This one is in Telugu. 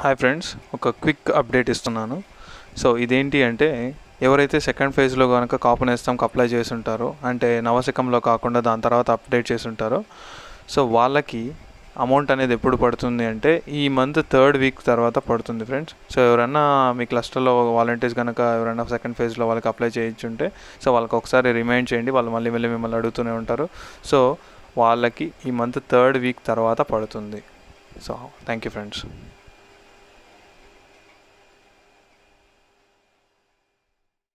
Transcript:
హాయ్ ఫ్రెండ్స్ ఒక క్విక్ అప్డేట్ ఇస్తున్నాను సో ఇదేంటి అంటే ఎవరైతే సెకండ్ ఫేజ్లో కనుక కాపన్ ఎస్తాంకి అప్లై చేసి ఉంటారో అంటే నవశకంలో కాకుండా దాని తర్వాత అప్డేట్ చేసి ఉంటారో సో వాళ్ళకి అమౌంట్ అనేది ఎప్పుడు పడుతుంది అంటే ఈ మంత్ థర్డ్ వీక్ తర్వాత పడుతుంది ఫ్రెండ్స్ సో ఎవరైనా మీ క్లస్టర్లో వాలంటీర్స్ కనుక ఎవరైనా సెకండ్ ఫేజ్లో వాళ్ళకి అప్లై చేయించుంటే సో వాళ్ళకి ఒకసారి రిమైండ్ చేయండి వాళ్ళు మళ్ళీ మళ్ళీ మిమ్మల్ని అడుగుతూనే ఉంటారు సో వాళ్ళకి ఈ మంత్ థర్డ్ వీక్ తర్వాత పడుతుంది సో థ్యాంక్ యూ ఫ్రెండ్స్